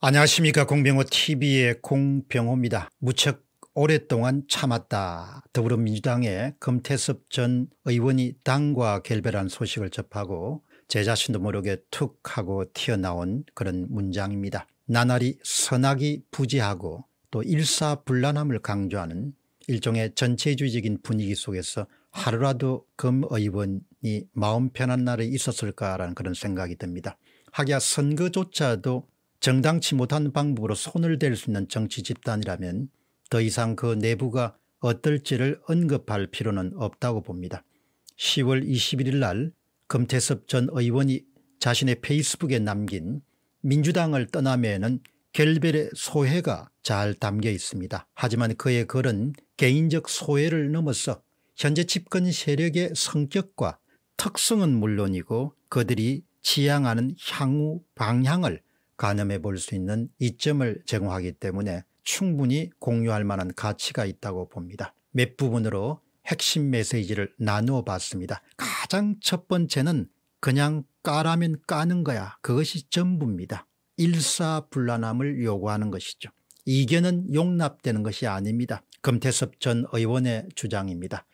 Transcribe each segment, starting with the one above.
안녕하십니까 공병호TV의 공병호입니다. 무척 오랫동안 참았다. 더불어민주당의 금태섭 전 의원이 당과 결별한 소식을 접하고 제 자신도 모르게 툭 하고 튀어나온 그런 문장입니다. 나날이 선악이 부재하고 또 일사불란함을 강조하는 일종의 전체주의적인 분위기 속에서 하루라도 금 의원이 마음 편한 날이 있었을까라는 그런 생각이 듭니다. 하기야 선거조차도 정당치 못한 방법으로 손을 댈 수 있는 정치 집단이라면 더 이상 그 내부가 어떨지를 언급할 필요는 없다고 봅니다. 10월 21일 날 금태섭 전 의원이 자신의 페이스북에 남긴 민주당을 떠남에는 결별의 소회가 잘 담겨 있습니다. 하지만 그의 글은 개인적 소회를 넘어서 현재 집권 세력의 성격과 특성은 물론이고 그들이 지향하는 향후 방향을 가늠해 볼 수 있는 이점을 제공하기 때문에 충분히 공유할 만한 가치가 있다고 봅니다. 몇 부분으로 핵심 메시지를 나누어 봤습니다. 가장 첫 번째는 그냥 까라면 까는 거야. 그것이 전부입니다. 일사불란함을 요구하는 것이죠. 이견은 용납되는 것이 아닙니다. 금태섭 전 의원의 주장입니다.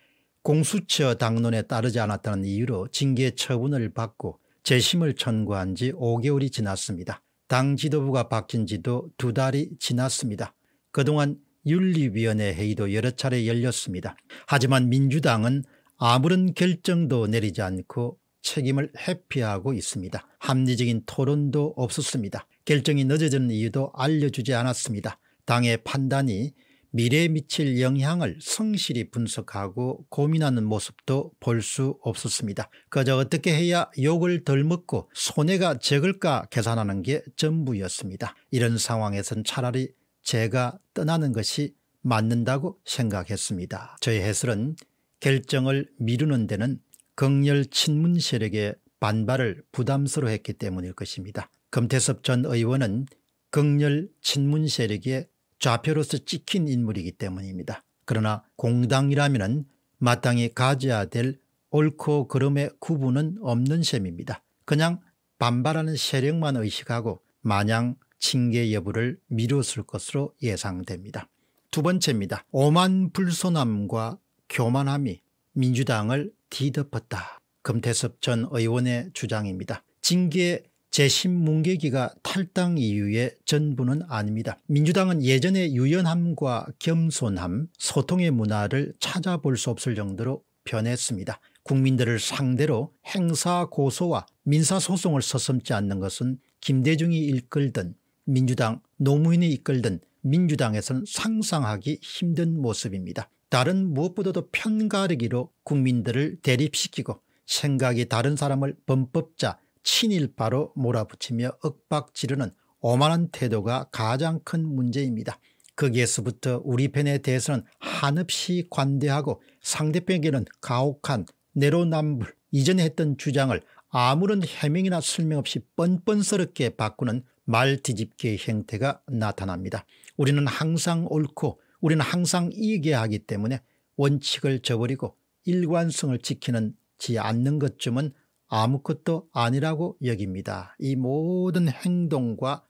공수처 당론에 따르지 않았다는 이유로 징계 처분을 받고 재심을 청구한 지 5개월이 지났습니다. 당 지도부가 바뀐 지도 두 달이 지났습니다. 그동안 윤리위원회 회의도 여러 차례 열렸습니다. 하지만 민주당은 아무런 결정도 내리지 않고 책임을 회피하고 있습니다. 합리적인 토론도 없었습니다. 결정이 늦어지는 이유도 알려주지 않았습니다. 당의 판단이 미래에 미칠 영향을 성실히 분석하고 고민하는 모습도 볼 수 없었습니다. 그저 어떻게 해야 욕을 덜 먹고 손해가 적을까 계산하는 게 전부였습니다. 이런 상황에선 차라리 제가 떠나는 것이 맞는다고 생각했습니다. 저의 해설은 결정을 미루는 데는 극렬 친문 세력의 반발을 부담스러워했기 때문일 것입니다. 금태섭 전 의원은 극렬 친문 세력의 좌표로서 찍힌 인물이기 때문입니다. 그러나 공당이라면 마땅히 가져야 될 옳고 그름의 구분은 없는 셈입니다. 그냥 반발하는 세력만 의식하고 마냥 징계 여부를 미뤘을 것으로 예상됩니다. 두 번째입니다. 오만 불손함과 교만함이 민주당을 뒤덮었다. 금태섭 전 의원의 주장입니다. 징계 제10문계기가 탈당 이유의 전부는 아닙니다. 민주당은 예전의 유연함과 겸손함, 소통의 문화를 찾아볼 수 없을 정도로 변했습니다. 국민들을 상대로 행사 고소와 민사소송을 서슴지 않는 것은 김대중이 이끌던 민주당 노무인이 이끌던 민주당에선 상상하기 힘든 모습입니다. 다른 무엇보다도 편가르기로 국민들을 대립시키고 생각이 다른 사람을 범법자 친일파로 몰아붙이며 억박지르는 오만한 태도가 가장 큰 문제입니다. 거기에서부터 그 우리 편에 대해서는 한없이 관대하고 상대편에게는 가혹한 내로남불 이전에 했던 주장을 아무런 해명이나 설명없이 뻔뻔스럽게 바꾸는 말 뒤집기의 행태가 나타납니다. 우리는 항상 옳고 우리는 항상 이겨야 하기 때문에 원칙을 저버리고 일관성을 지키는 지 않는 것쯤은 아무것도 아니라고 여깁니다. 이 모든 행동과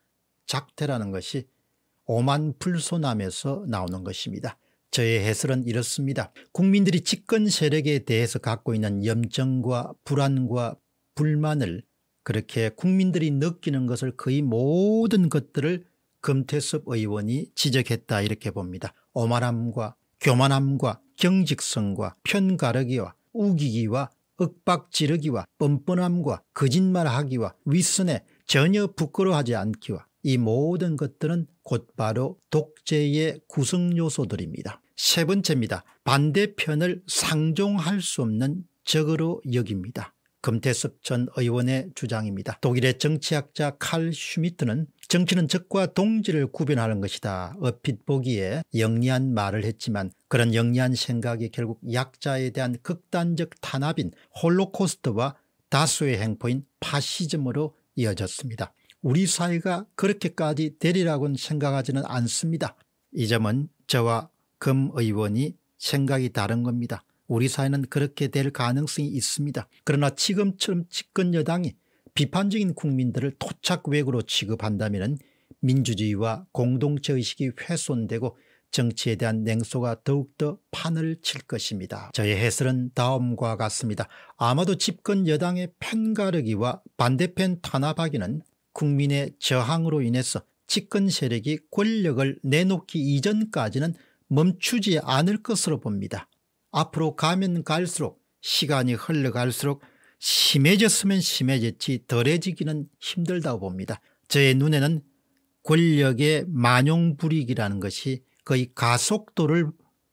작태라는 것이 오만 불손함에서 나오는 것입니다. 저의 해설은 이렇습니다. 국민들이 집권 세력에 대해서 갖고 있는 염증과 불안과 불만을 그렇게 국민들이 느끼는 것을 거의 모든 것들을 금태섭 의원이 지적했다 이렇게 봅니다. 오만함과 교만함과 경직성과 편가르기와 우기기와 윽박 지르기와 뻔뻔함과 거짓말하기와 윗선에 전혀 부끄러워하지 않기와 이 모든 것들은 곧바로 독재의 구성요소들입니다. 세 번째입니다. 반대편을 상종할 수 없는 적으로 여깁니다. 금태섭 전 의원의 주장입니다. 독일의 정치학자 칼 슈미트는 정치는 적과 동지를 구별하는 것이다. 어핏 보기에 영리한 말을 했지만 그런 영리한 생각이 결국 약자에 대한 극단적 탄압인 홀로코스트와 다수의 행포인 파시즘으로 이어졌습니다. 우리 사회가 그렇게까지 되리라고는 생각하지는 않습니다. 이 점은 저와 금 의원이 생각이 다른 겁니다. 우리 사회는 그렇게 될 가능성이 있습니다. 그러나 지금처럼 집권 여당이 비판적인 국민들을 토착외국으로 취급한다면 민주주의와 공동체의식이 훼손되고 정치에 대한 냉소가 더욱더 판을 칠 것입니다. 저의 해설은 다음과 같습니다. 아마도 집권 여당의 편가르기와 반대편 탄압하기는 국민의 저항으로 인해서 집권 세력이 권력을 내놓기 이전까지는 멈추지 않을 것으로 봅니다. 앞으로 가면 갈수록 시간이 흘러갈수록 심해졌으면 심해졌지 덜해지기는 힘들다고 봅니다. 저의 눈에는 권력의 만용불익이라는 것이 거의 가속도를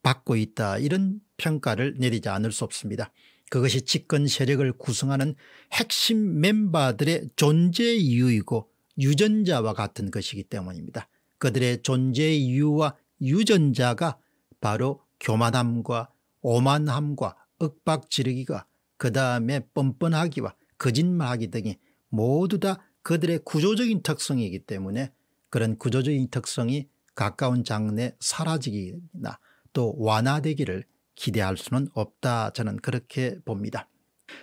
받고 있다 이런 평가를 내리지 않을 수 없습니다. 그것이 집권 세력을 구성하는 핵심 멤버들의 존재 이유이고 유전자와 같은 것이기 때문입니다. 그들의 존재 이유와 유전자가 바로 교만함과 오만함과 억박 지르기가 그 다음에 뻔뻔하기와 거짓말하기 등이 모두 다 그들의 구조적인 특성이기 때문에 그런 구조적인 특성이 가까운 장래 사라지기나 또 완화되기를 기대할 수는 없다 저는 그렇게 봅니다.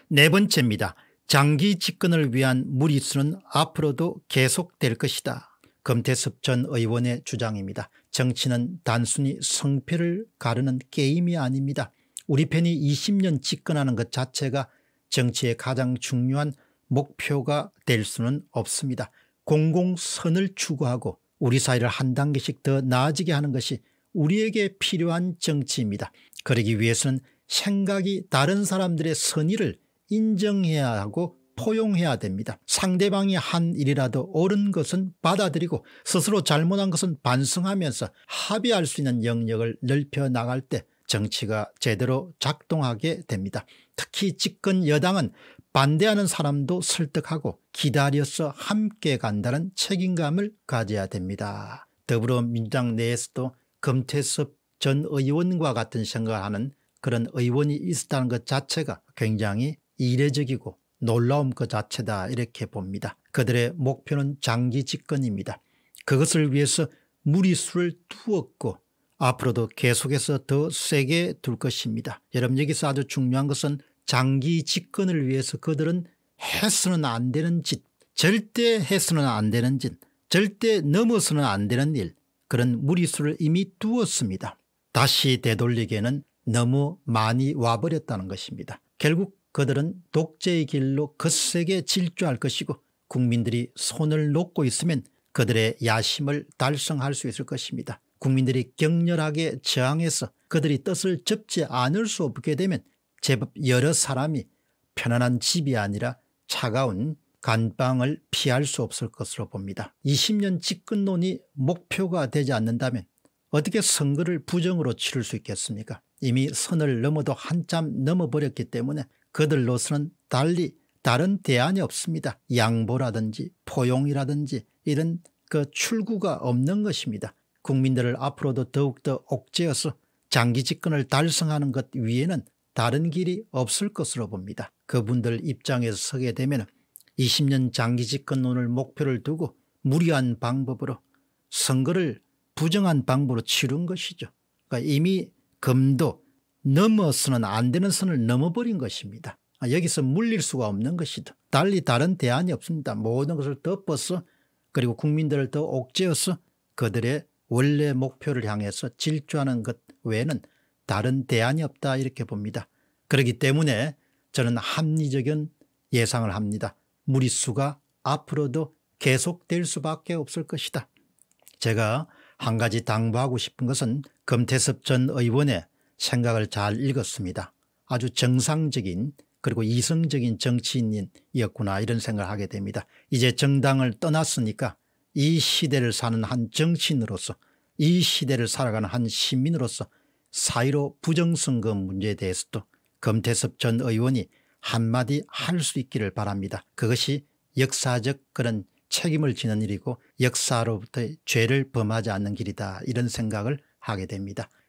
네 번째입니다. 장기 집권을 위한 무리수는 앞으로도 계속될 것이다. 검태섭 전 의원의 주장입니다. 정치는 단순히 성패를 가르는 게임이 아닙니다. 우리 팬이 20년 집권하는 것 자체가 정치의 가장 중요한 목표가 될 수는 없습니다. 공공선을 추구하고 우리 사회를 한 단계씩 더 나아지게 하는 것이 우리에게 필요한 정치입니다. 그러기 위해서는 생각이 다른 사람들의 선의를 인정해야 하고 포용해야 됩니다. 상대방이 한 일이라도 옳은 것은 받아들이고 스스로 잘못한 것은 반성하면서 합의할 수 있는 영역을 넓혀 나갈 때 정치가 제대로 작동하게 됩니다. 특히 집권 여당은 반대하는 사람도 설득하고 기다려서 함께 간다는 책임감을 가져야 됩니다. 더불어민주당 내에서도 금태섭 전 의원과 같은 생각을 하는 그런 의원이 있었다는 것 자체가 굉장히 이례적이고 놀라움 그 자체다 이렇게 봅니다. 그들의 목표는 장기 집권입니다. 그것을 위해서 무리수를 두었고 앞으로도 계속해서 더 세게 둘 것입니다. 여러분 여기서 아주 중요한 것은 장기 집권을 위해서 그들은 해서는 안 되는 짓 절대 해서는 안 되는 짓 절대 넘어서는 안 되는 일 그런 무리수를 이미 두었습니다. 다시 되돌리기에는 너무 많이 와버렸다는 것입니다. 결국 그들은 독재의 길로 거세게 질주할 것이고 국민들이 손을 놓고 있으면 그들의 야심을 달성할 수 있을 것입니다. 국민들이 격렬하게 저항해서 그들이 뜻을 접지 않을 수 없게 되면 제법 여러 사람이 편안한 집이 아니라 차가운 간방을 피할 수 없을 것으로 봅니다. 20년 집권론이 목표가 되지 않는다면 어떻게 선거를 부정으로 치를 수 있겠습니까 이미 선을 넘어도 한참 넘어버렸기 때문에 그들로서는 달리 다른 대안이 없습니다. 양보라든지 포용이라든지 이런 그 출구가 없는 것입니다. 국민들을 앞으로도 더욱더 옥죄여서 장기 집권을 달성하는 것 위에는 다른 길이 없을 것으로 봅니다. 그분들 입장에서 서게 되면 20년 장기 집권론을 목표를 두고 무리한 방법으로 선거를 부정한 방법으로 치른 것이죠. 그러니까 이미 금도 넘어서는 안 되는 선을 넘어버린 것입니다. 아, 여기서 물릴 수가 없는 것이다. 달리 다른 대안이 없습니다. 모든 것을 덮어서 그리고 국민들을 더 옥죄어서 그들의 원래 목표를 향해서 질주하는 것 외에는 다른 대안이 없다 이렇게 봅니다. 그렇기 때문에 저는 합리적인 예상을 합니다. 무리수가 앞으로도 계속될 수밖에 없을 것이다. 제가 한 가지 당부하고 싶은 것은 금태섭 전 의원의 생각을 잘 읽었습니다. 아주 정상적인 그리고 이성적인 정치인이었구나 이런 생각을 하게 됩니다. 이제 정당을 떠났으니까 이 시대를 사는 한 정치인으로서 이 시대를 살아가는 한 시민으로서 사이로 부정선거 문제에 대해서도 검태섭 전 의원이 한마디 할 수 있기를 바랍니다. 그것이 역사적 그런 책임을 지는 일이고 역사로부터 죄를 범하지 않는 길이다 이런 생각을 하게 됩니다.